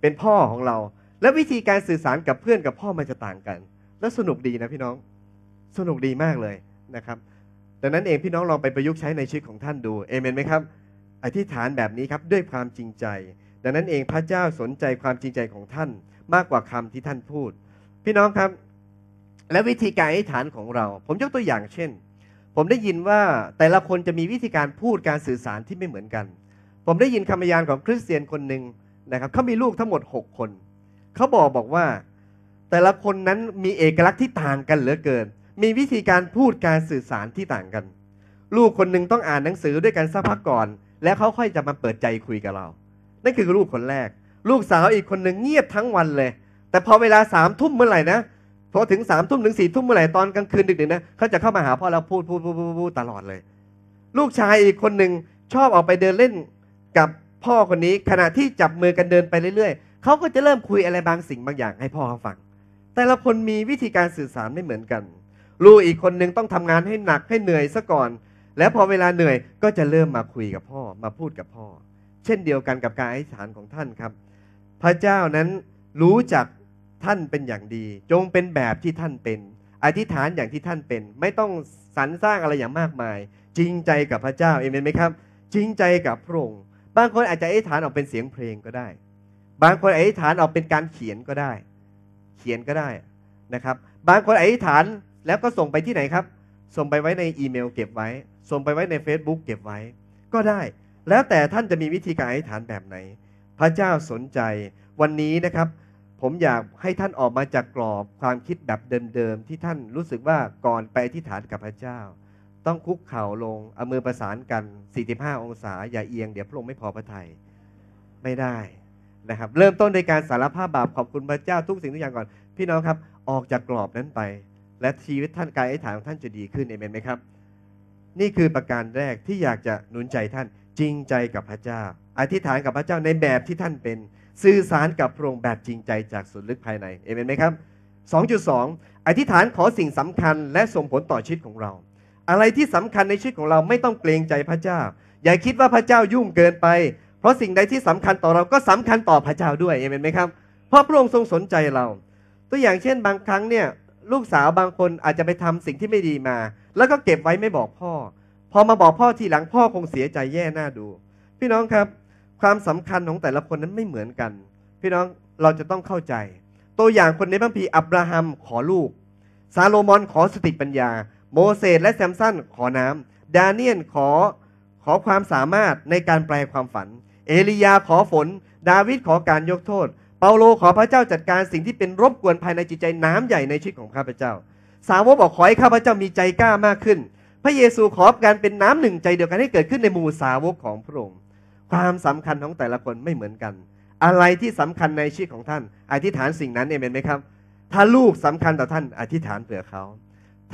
เป็นพ่อของเราและวิธีการสื่อสารกับเพื่อนกับพ่อมันจะต่างกัน และสนุกดีนะพี่น้อง สนุกดีมากเลยนะครับ ดังนั้นเองพี่น้องลองไปประยุกต์ใช้ในชีวิตของท่านดู เอเมนไหมครับ อธิษฐานแบบนี้ครับ ด้วยความจริงใจ ดังนั้นเองพระเจ้าสนใจความจริงใจของท่านมากกว่าคำที่ท่านพูด พี่น้องครับ และวิธีการอธิษฐานของเรา ผมยกตัวอย่างเช่น ผมได้ยินว่าแต่ละคนจะมีวิธีการพูดการสื่อสารที่ไม่เหมือนกัน ผมได้ยินคำพยานของคริสเตียนคนหนึ่งนะครับเขามีลูกทั้งหมด 6 คนเขาบอกบอกว่า แต่ละคนนั้นมีเอกลักษณ์ที่ต่างกันเหลือเกิน มีวิธีการพูดการสื่อสารที่ต่างกัน ลูกคนหนึ่งต้องอ่านหนังสือด้วยกันสักพักก่อน แล้วเขาค่อยจะมาเปิดใจคุยกับเรานั่นคือลูกคนแรก ลูกสาวอีกคนหนึ่งเงียบทั้งวันเลย แต่พอเวลาสามทุ่มเมื่อไหร่นะพอถึงสามทุ่มถึงสี่ทุ่มเมื่อไหร่ตอนกลางคืนดึกๆนะเขาจะเข้ามาหาพ่อแล้วพูดพูดพูดพูดตลอดเลย ลูกชายอีกคนหนึ่งชอบออกไปเดินเล่นกับพ่อคนนี้ขณะที่จับมือกันเดินไปเรื่อยเขาก็จะเริ่มคุยอะไรบางสิ่งบางอย่างให้พ่อเขาฟัง แต่ละคนมีวิธีการสื่อสารไม่เหมือนกันลูกอีกคนนึงต้องทำงานให้หนักให้เหนื่อยซะก่อน แล้วพอเวลาเหนื่อยก็จะเริ่มมาคุยกับพ่อมาพูดกับพ่อ เช่นเดียวกันกับการอธิษฐานของท่านครับ พระเจ้านั้นรู้จักท่านเป็นอย่างดี จงเป็นแบบที่ท่านเป็น อธิษฐานอย่างที่ท่านเป็น ไม่ต้องสรรสร้างอะไรอย่างมากมาย จริงใจกับพระเจ้าเอเมนไหมครับ จริงใจกับพระองค์ บางคนอาจจะอธิษฐานออกเป็นเสียงเพลงก็ได้บางคนอธิษฐานออกเป็นการเขียนก็ได้ เขียนก็ได้นะครับ บางคนอธิษฐานแล้วก็ส่งไปที่ไหนครับ ส่งไปไว้ในอีเมลเก็บไว้ ส่งไปไว้ใน Facebook เก็บไว้ ก็ได้ แล้วแต่ท่านจะมีวิธีการอธิษฐานแบบไหน พระเจ้าสนใจวันนี้นะครับ ผมอยากให้ท่านออกมาจากกรอบความคิดแบบเดิมๆ ที่ท่านรู้สึกว่าก่อนไปอธิษฐานกับพระเจ้า ต้องคุกเข่าลงเอามือประสานกัน45องศาอย่าเอียงเดี๋ยวพระองค์ไม่พอพระทยัยไม่ได้นะครับเริ่มต้นในการสารภาพบาปขอบคุณพระเจ้าทุกสิ่งทุกอย่างก่อน พี่น้องครับออกจากกรอบนั้นไป และชีวิตท่านกายไอ้ฐานของท่านจะดีขึ้นเอเมนไหมครับ นี่คือประการแรกที่อยากจะหนุนใจท่านจริงใจกับพระเจ้า อธิษฐานกับพระเจ้าในแบบที่ท่านเป็นสื่อสารกับพระองค์แบบจริงใจจากส่วนลึกภายในเอเมนไหมครับ 2.2 อธิษฐานขอสิ่งสำคัญและส่งผลต่อชีวิตของเรา อะไรที่สำคัญในชีวิตของเราไม่ต้องเกรงใจพระเจ้าอย่าคิดว่าพระเจ้ายุ่งเกินไปเพราะสิ่งใดที่สำคัญต่อเราก็สำคัญต่อพระเจ้าด้วยเห็นไหมครับเพราะพระองค์ทรงสนใจเรา ตัวอย่างเช่นบางครั้งเนี่ยลูกสาวบางคนอาจจะไปทำสิ่งที่ไม่ดีมา แล้วก็เก็บไว้ไม่บอกพ่อ พอมาบอกพ่อทีหลังพ่อคงเสียใจแย่หน้าดู พี่น้องครับ ความสำคัญของแต่ละคนนั้นไม่เหมือนกัน พี่น้องเราจะต้องเข้าใจ ตัวอย่างคนในพระพีอับราฮัม ขอลูก ซาโลมอนขอสติปัญญา โมเสสและแซมสันขอน้ำ ดาเนียนขอขอความสามารถในการแปลความฝันเอลียาขอฝน ดาวิดขอการยกโทษ เปาโลขอพระเจ้าจัดการสิ่งที่เป็นรบกวนภายในจิตใจน้ำใหญ่ในชีวิตของข้าพเจ้า สาวกบอกขอให้ข้าพเจ้ามีใจกล้ามากขึ้น พระเยซูขอการเป็นน้ำหนึ่งใจเดียวกันให้เกิดขึ้นในหมู่สาวกของพระองค์ความสำคัญของแต่ละคนไม่เหมือนกัน อะไรที่สำคัญในชีวิตของท่าน อธิษฐานสิ่งนั้นเองเป็นไหมครับถ้าลูกสำคัญต่อท่านอธิษฐานเผื่อเขา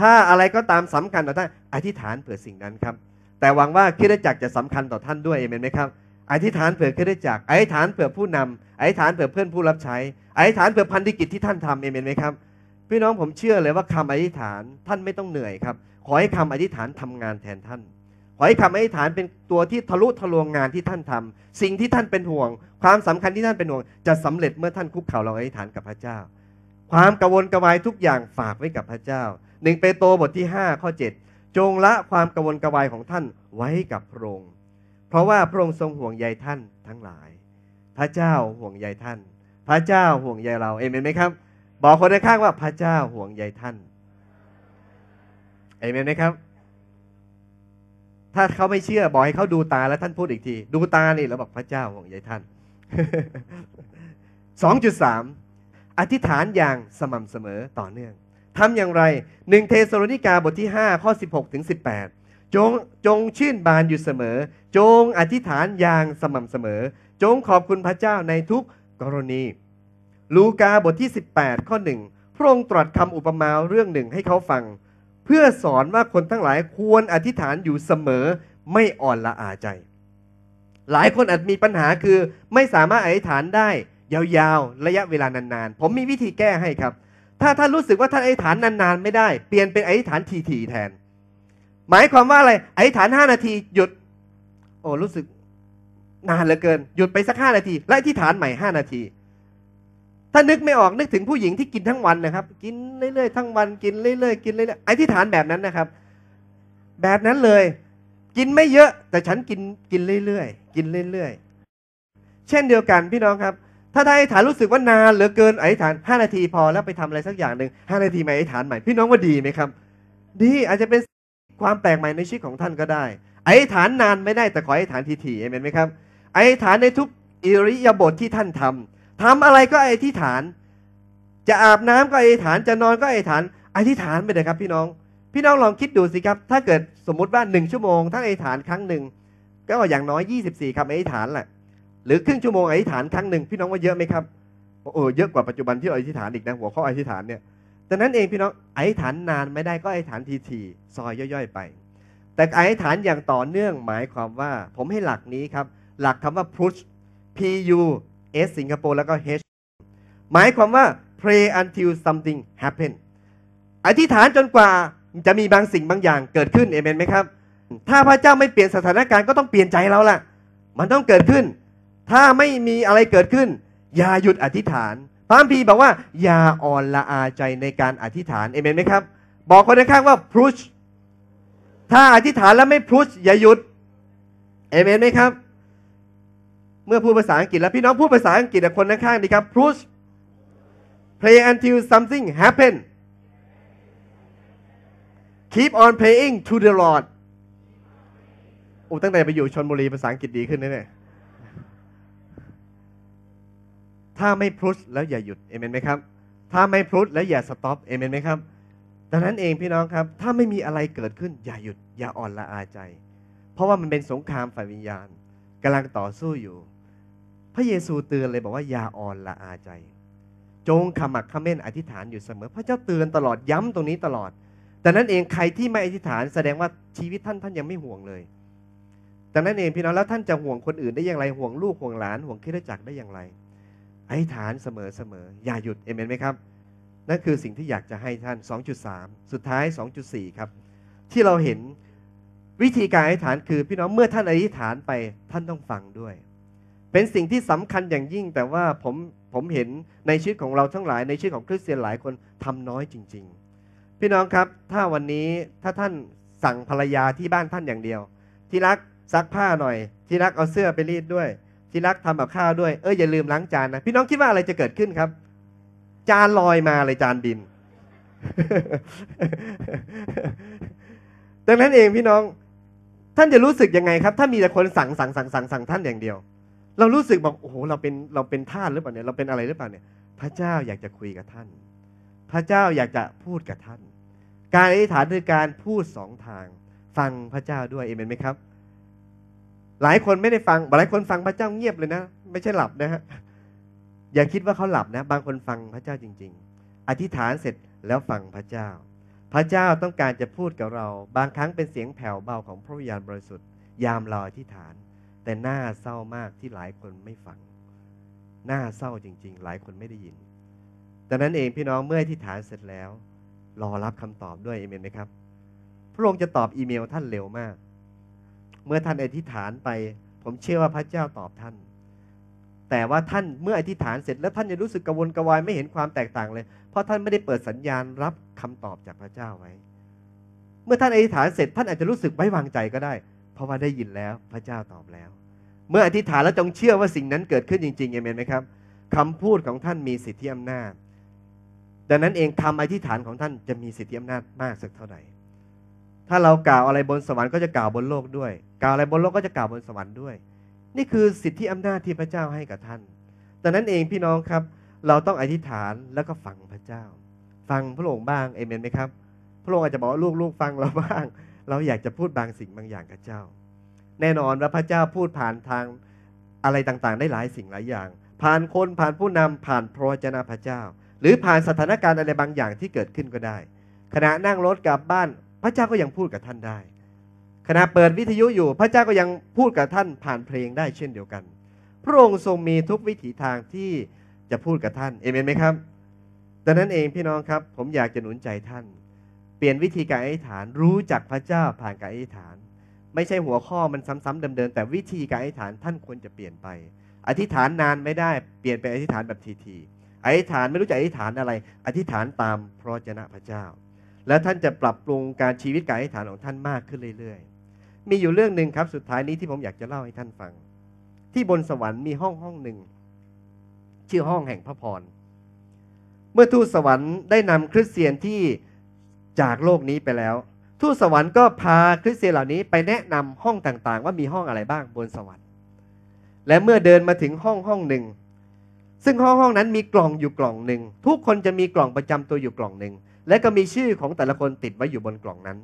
ถ้าอะไรก็ตามสำคัญต่อท่านอธิษฐานเผื่อสิ่งนั้นครับแต่หวังว่าคิดจักจะสำคัญต่อท่านด้วยเองเป็นไหมครับอธิษฐานเผื่อคริสตจักรอธิษฐานเผื่อผู้นำอธิษฐานเผื่อเพื่อนผู้รับใช้อธิษฐานเผื่อพันธกิจที่ท่านทำเอเมนไหมครับ พี่น้องผมเชื่อเลยว่าคำอธิษฐานท่านไม่ต้องเหนื่อยครับ ขอให้คำอธิษฐานทำงานแทนท่าน ขอให้คำอธิษฐานเป็นตัวที่ทะลุทะลวงงานที่ท่านทำ สิ่งที่ท่านเป็นห่วง ความสำคัญที่ท่านเป็นห่วงจะสำเร็จเมื่อท่านคุกเข่าลงอธิษฐานกับพระเจ้า ความกังวลกระวายทุกอย่างฝากไว้กับพระเจ้าหนึ่งเปโตรบทที่5ข้อ7จงละความกังวลกระวายของท่านไว้กับพระองค์เพราะว่าพระองค์ทรงห่วงใยท่าน ทั้งหลาย พระเจ้าห่วงใยท่าน พระเจ้าห่วงใยเรา เอเมนไหมครับ บอกคนข้างว่า พระเจ้าห่วงใยท่าน เอเมนไหมครับ ถ้าเขาไม่เชื่อบอกให้เขาดูตาแล้วท่านพูดอีกที ดูตานี่แล้วบอกพระเจ้าห่วงใยท่าน 2.3 อธิษฐานอย่างสม่ำเสมอต่อเนื่องทำอย่างไร 1เทสโลนิกาบทที่ 5 ข้อ 16ถึง18จงจงชื่นบานอยู่เสมอ จงอธิษฐานอย่างสม่ำเสมอ จงขอบคุณพระเจ้าในทุกกรณี ลูกาบทที่ 18 ข้อหนึ่งพระองค์ตรัสคำอุปมาเรื่องหนึ่งให้เขาฟัง เพื่อสอนว่าคนทั้งหลายควรอธิษฐานอยู่เสมอ ไม่อ่อนละอาใจ หลายคนอาจมีปัญหาคือ ไม่สามารถอธิษฐานได้ยาวๆ ระยะเวลานานๆ ผมมีวิธีแก้ให้ครับ ถ้าท่านรู้สึกว่าท่านอธิษฐานนานๆ ไม่ได้ เปลี่ยนเป็นอธิษฐานทีๆแทนหมายความว่าอะไร ไอ้ฐานห้านาทีหยุด โอ้รู้สึกนานเหลือเกินหยุดไปสักห้านาที แล่ที่ฐานใหม่ห้านาที ถ้านึกไม่ออกนึกถึงผู้หญิงที่กินทั้งวันนะครับกินเรื่อยๆทั้งวันกินเรื่อยๆกินเรื่อยๆไอ้ที่ฐานแบบนั้นนะครับ แบบนั้นเลย กินไม่เยอะ แต่ฉันกินกินเรื่อยๆกินเรื่อยๆเช่นเดียวกันพี่น้องครับ ถ้าได้ฐานรู้สึกว่านานเหลือเกินไอ้ฐานห้านาที พอแล้วไปทำอะไรสักอย่างหนึ่งห้านาทีใหม่ไอ้ฐานใหม่พี่น้องว่าดีไหมครับ ดีอาจจะเป็นความแปลกใหม่ในชีวิตของท่านก็ได้ ไอ้ฐานนานไม่ได้แต่ขอไอ้ฐานทีทีเอเมนไหมครับไอ้ฐานในทุกอิริยาบถทที่ท่านทำ ทำอะไรก็ไอ้ที่ฐาน จะอาบน้ำก็ไอ้ฐานจะนอนก็ไอ้ฐานไอ้ที่ฐานไปเลยครับ พี่น้อง พี่น้องลองคิดดูสิครับถ้าเกิดสมมุติว่าหนึ่งชั่วโมงท่านไอ้ฐานครั้งหนึ่งก็อย่างน้อย 24ครัไอ้ฐานแหละหรือครึ่งชั่วโมงไอ้ฐานครั้งหนึ่งพี่น้องว่าเยอะไหมครับโอ้เยอะกว่าปัจจุบันที่เราอธิษฐานอีกนะหัวข้ออธิษฐานเนี่ยดังนั้นเองพี่น้องไอ้ฐานนานไม่ได้ก็ไอ้ฐานทีทีซอยย่อยๆไป แต่ไอ้ฐานอย่างต่อเนื่อง หมายความว่าผมให้หลักนี้ครับ หลักคำว่า push P U S สิงคโปร์แล้วก็ H หมายความว่า pray until something happen อธิษฐานจนกว่าจะมีบางสิ่งบางอย่างเกิดขึ้นเอเมนไหมครับ ถ้าพระเจ้าไม่เปลี่ยนสถานการณ์ก็ต้องเปลี่ยนใจเราล่ะ มันต้องเกิดขึ้น ถ้าไม่มีอะไรเกิดขึ้น อย่าหยุดอธิษฐานพระคัมภีร์บอกว่า อย่าอ่อนละอาใจในการอธิษฐานเอเมนไหมครับ บอกคนข้างว่าพุชถ้าอธิษฐานแล้วไม่พุชอย่าหยุดเอเมนไหมครับ เมื่อพูดภาษาอังกฤษแล้ว พี่น้องพูดภาษาอังกฤษกับคนข้างๆดีครับพุช play until something happen keep on playing to the Lord โอ้ตั้งแต่ไปอยู่ชนบุรีภาษาอังกฤษดีขึ้นนน่ถ้าไม่พุชแล้วอย่าหยุด เอเมนไหมครับ ถ้าไม่พุชแล้วอย่าสต็อป เอเมนไหมครับดังนั้นเองพี่น้องครับ ถ้าไม่มีอะไรเกิดขึ้น อย่าหยุดอย่าอ่อนละอาใจ เพราะว่ามันเป็นสงครามฝ่ายวิญญาณ กำลังต่อสู้อยู่ พระเยซูเตือนเลยบอกว่าอย่าอ่อนละอาใจ จงขมักขม้นอธิษฐานอยู่เสมอ พระเจ้าเตือนตลอดย้ำตรงนี้ตลอด แต่นั้นเองใครที่ไม่อธิษฐานแสดงว่าชีวิตท่านท่านยังไม่ห่วงเลย แต่นั้นเองพี่น้องแล้วท่านจะห่วงคนอื่นได้อย่างไรห่วงลูกห่วงหลานห่วงคิดจักรได้อย่างไรอธิษฐานเสมอๆอย่าหยุดเอเมนไหมครับนั่นคือสิ่งที่อยากจะให้ท่าน 2.3 สุดท้าย 2.4ครับที่เราเห็นวิธีการอธิษฐานคือพี่น้องเมื่อท่านอธิษฐานไปท่านต้องฟังด้วย เป็นสิ่งที่สำคัญอย่างยิ่ง แต่ว่าผมผมเห็นในชีวิตของเราทั้งหลาย ในชีวิตของคริสเตียนหลายคนทำน้อยจริง ๆ พี่น้องครับถ้าวันนี้ถ้าท่านสั่งภรรยาที่บ้านท่านอย่างเดียว ที่รักซักผ้าหน่อย ที่รักเอาเสื้อไปรีดด้วยทิ่รักทำกแบบข้าวด้วยเอออย่าลืมล้างจานนะพี่น้องคิดว่าอะไรจะเกิดขึ้นครับ จานลอยมาเลยจานบิน ดังนั้นเองพี่น้อง ท่านจะรู้สึกยังไงครับ ถ้ามีแต่คนสั่งสั่งสั่งสั่งสั่งท่านอย่างเดียว เรารู้สึกบอกโอ้โหเราเป็นเราเป็นท่านหรือเปล่าเนี่ยเราเป็นอะไรหรือเปล่าเนี่ย พระเจ้าอยากจะคุยกับท่าน พระเจ้าอยากจะพูดกับท่าน การอธิษฐานคือการพูดสองทางฟังพระเจ้าด้วยเอเมนไหมครับหลายคนไม่ได้ฟัง หลายคนฟังพระเจ้าเงียบเลยนะ ไม่ใช่หลับนะฮะ อย่าคิดว่าเขาหลับนะ บางคนฟังพระเจ้าจริง ๆ อธิษฐานเสร็จแล้วฟังพระเจ้า พระเจ้าต้องการจะพูดกับเรา บางครั้งเป็นเสียงแผ่วเบาของพระวิญญาณบริสุทธิ์ ยามเราอธิษฐาน แต่น่าเศร้ามากที่หลายคนไม่ฟัง น่าเศร้าจริง ๆ หลายคนไม่ได้ยิน แต่นั้นเองพี่น้องเมื่ออธิษฐานเสร็จแล้วรอรับคำตอบด้วยเอเมนไหมครับ พระองค์จะตอบอีเมลท่านเร็วมากเมื่อท่านอธิษฐานไป ผมเชื่อว่าพระเจ้าตอบท่าน แต่ว่าท่านเมื่ออธิษฐานเสร็จแล้วท่านจะรู้สึกกังวลกวายไม่เห็นความแตกต่างเลย เพราะท่านไม่ได้เปิดสัญญาณรับคำตอบจากพระเจ้าไว้ เมื่อท่านอธิษฐานเสร็จท่านอาจจะรู้สึกไว้วางใจก็ได้เพราะว่าได้ยินแล้วพระเจ้าตอบแล้ว เมื่ออธิษฐานแล้วจงเชื่อว่าสิ่งนั้นเกิดขึ้นจริงๆเอเมนไหมครับคำพูดของท่านมีสิทธิอำนาจดังนั้นเองคำอธิษฐานของท่านจะมีสิทธิอำนาจมากสักเท่าไหร่ถ้าเรากล่าวอะไรบนสวรรค์ก็จะกล่าวบนโลกด้วย กล่าวอะไรบนโลกก็จะกล่าวบนสวรรค์ด้วย นี่คือสิทธิอำนาจที่พระเจ้าให้กับท่านดังนั้นเองพี่น้องครับ เราต้องอธิษฐานแล้วก็ฟังพระเจ้า ฟังพระองค์บ้าง เอเมนไหมครับ พระองค์อาจจะบอกลูกๆฟังเราบ้าง เราอยากจะพูดบางสิ่งบางอย่างกับเจ้า แน่นอนว่าพระเจ้าพูดผ่านทางอะไรต่างๆ ได้หลายสิ่งหลายอย่าง ผ่านคนผ่านผู้นำผ่านพระเจ้าพระเจ้า หรือผ่านสถานการณ์อะไรบางอย่างที่เกิดขึ้นก็ได้ ขณะนั่งรถกลับบ้านพระเจ้าก็ยังพูดกับท่านได้ ขณะเปิดวิทยุอยู่ พระเจ้าก็ยังพูดกับท่าน ผ่านเพลงได้เช่นเดียวกัน พระองค์ทรงมีทุกวิถีทางที่จะพูดกับท่าน เอเมนไหมครับดังนั้นเองพี่น้องครับ ผมอยากจะหนุนใจท่าน เปลี่ยนวิธีการอธิษฐาน รู้จักพระเจ้าผ่านการอธิษฐาน ไม่ใช่หัวข้อมันซ้ำๆเดิมๆแต่วิธีการอธิษฐานท่านควรจะเปลี่ยนไป อธิษฐานนานไม่ได้ เปลี่ยนไปอธิษฐานแบบทีๆอธิษฐานไม่รู้จะอธิษฐานอะไร อธิษฐานตามพระเจนะพระเจ้าและท่านจะปรับปรุงการชีวิตการอธิษฐานของท่านมากขึ้นเรื่อย ๆ มีอยู่เรื่องหนึ่งครับสุดท้ายนี้ที่ผมอยากจะเล่าให้ท่านฟัง ที่บนสวรรค์มีห้องห้องหนึ่ง ชื่อห้องแห่งพระพร เมื่อทูตสวรรค์ได้นำคริสเตียนที่จากโลกนี้ไปแล้ว ทูตสวรรค์ก็พาคริสเตียนเหล่านี้ไปแนะนำห้องต่างๆ ว่ามีห้องอะไรบ้าง บนสวรรค์ และเมื่อเดินมาถึงห้องห้องหนึ่ง ซึ่งห้องห้องนั้นมีกล่องอยู่กล่องหนึ่งทุกคนจะมีกล่องประจำตัวอยู่กล่องหนึ่งและก็มีชื่อของแต่ละคนติดไว้อยู่บนกล่องนั้น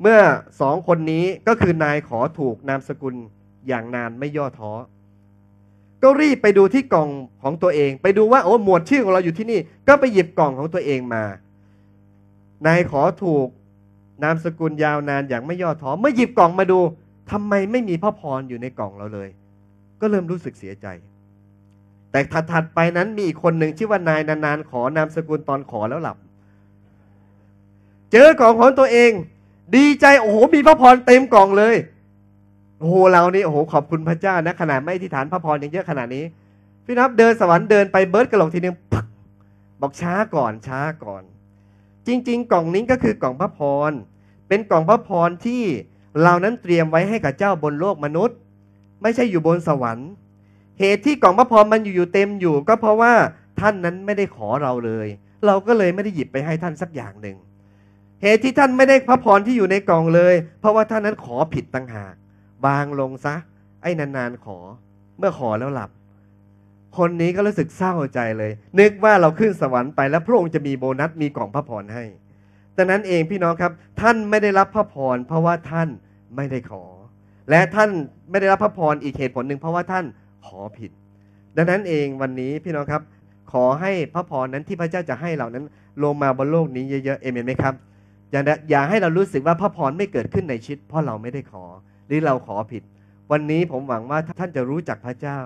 เมื่อสองคนนี้ก็คือนายขอถูกนามสกุลอย่างนานไม่ย่อท้อ ก็รีบไปดูที่กล่องของตัวเอง ไปดูว่าโอ้หมวดชื่อของเราอยู่ที่นี่ ก็ไปหยิบกล่องของตัวเองมา นายขอถูก นามสกุลยาวนานอย่างไม่ย่อท้อเมื่อหยิบกล่องมาดู ทำไมไม่มีพ่อพรอยู่ในกล่องเราเลย ก็เริ่มรู้สึกเสียใจแต่ถัดๆไปนั้นมีอีกคนหนึ่งชื่อว่านายนานๆ ขอนามสกุลตอนขอแล้วหลับ เจอของของตัวเอง ดีใจโอ้โห มีพระพรเต็มกล่องเลยโอ้โหเรานี่โอ้โห ขอบคุณพระเจ้านะขนาดไม่ที่ฐานพระพรยังเยอะขนาดนี้พี่นับเดินสวรรค์เดินไปเบิร์ดกระหลกทีนึงบอกช้าก่อนช้าก่อน จริงๆ กล่องนี้ก็คือกล่องพระพร เป็นกล่องพระพรที่เรานั้นเตรียมไว้ให้กับเจ้าบนโลกมนุษย์ ไม่ใช่อยู่บนสวรรค์เหตุที่กล่องพระพรมันอยู่เต็มอยู่ ก็เพราะว่าท่านนั้นไม่ได้ขอเราเลย เราก็เลยไม่ได้หยิบไปให้ท่านสักอย่างหนึ่งเหตุที่ท่านไม่ได้พระพรที่อยู่ในกล่องเลย เพราะว่าท่านนั้นขอผิดตั้งหากบางลงซะไอ้นานๆขอ เมื่อขอแล้วหลับ คนนี้ก็รู้สึกเศร้าใจเลย นึกว่าเราขึ้นสวรรค์ไปแล้วพระองค์จะมีโบนัสมีกล่องพระพรให้แต่นั้นเองพี่น้องครับ ท่านไม่ได้รับพระพร เพราะว่าท่านไม่ได้ขอ และท่านไม่ได้รับพระพรอีกเหตุผลหนึ่งเพราะว่าท่านขอผิด ดังนั้นเองวันนี้พี่น้องครับ ขอให้พระพรนั้นที่พระเจ้าจะให้เรานั้นลงมาบนโลกนี้เยอะๆเอเมนไหมครับอย่าอย่าให้เรารู้สึกว่าพระพรไม่เกิดขึ้นในชีวิตเพราะเราไม่ได้ขอหรือเราขอผิด วันนี้ผมหวังว่าท่านจะรู้จักพระเจ้า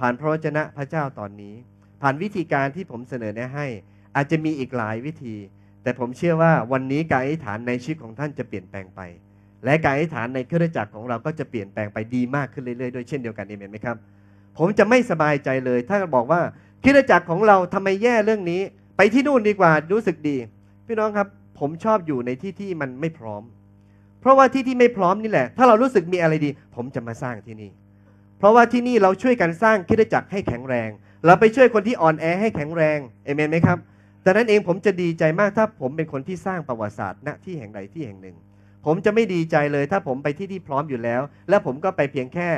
ผ่านพระวจนะพระเจ้าตอนนี้ ผ่านวิธีการที่ผมเสนอแนะให้ อาจจะมีอีกหลายวิธี แต่ผมเชื่อว่าวันนี้การอธิษฐานในชีวิตของท่านจะเปลี่ยนแปลงไป และการอธิษฐานในเครือจักรของเราก็จะเปลี่ยนแปลงไปดีมากขึ้นเรื่อยๆด้วยเช่นเดียวกันเอเมนไหมครับผมจะไม่สบายใจเลยถ้าบอกว่าคิดจักรของเราทำไมแย่เรื่องนี้ไปที่นู่นดีกว่า รู้สึกดี พี่น้องครับ ผมชอบอยู่ในที่ที่มันไม่พร้อม เพราะว่าที่ที่ไม่พร้อมนี่แหละ ถ้าเรารู้สึกมีอะไรดี ผมจะมาสร้างที่นี่ เพราะว่าที่นี่เราช่วยกันสร้างคิดจักรให้แข็งแรง เราไปช่วยคนที่อ่อนแอให้แข็งแรงเอเมนไหมครับดังนั้นเองผมจะดีใจมากถ้า ผมเป็นคนที่สร้างประวัติศาสตร์ณ ที่แห่งใดที่แห่งหนึ่ง ผมจะไม่ดีใจเลยถ้าผมไปที่ที่พร้อมอยู่แล้ว และผมก็ไปเพียงแค่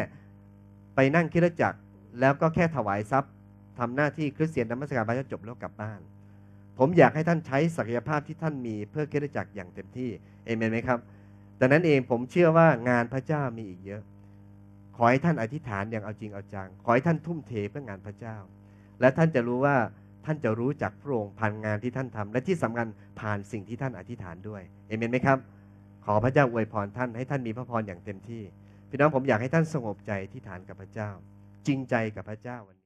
ไปนั่งคิดจักรแล้วก็แค่ถวายทรัพย์ทำหน้าที่คริสเตียนนมัสการพระเจ้าจบแล้วกลับบ้าน ผมอยากให้ท่านใช้ศักยภาพที่ท่านมีเพื่อคิดจักอย่างเต็มที่ เอเมนไหมครับ แต่นั้นเองผมเชื่อว่างานพระเจ้ามีอีกเยอะ ขอให้ท่านอธิษฐานอย่างเอาจริง เอาจัง ขอให้ท่านทุ่มเทเพื่องานพระเจ้า และท่านจะรู้ว่าท่านจะรู้จักพระองค์ผ่านงานที่ท่านทำ และที่สำคัญผ่านสิ่งที่ท่านอธิษฐานด้วย เอเมนไหมครับ ขอพระเจ้าอวยพรท่านให้ท่านมีพระพรอย่างเต็มที่พี่น้องผมอยากให้ท่านสงบใจที่ฐานกับพระเจ้าจริงใจกับพระเจ้าวัน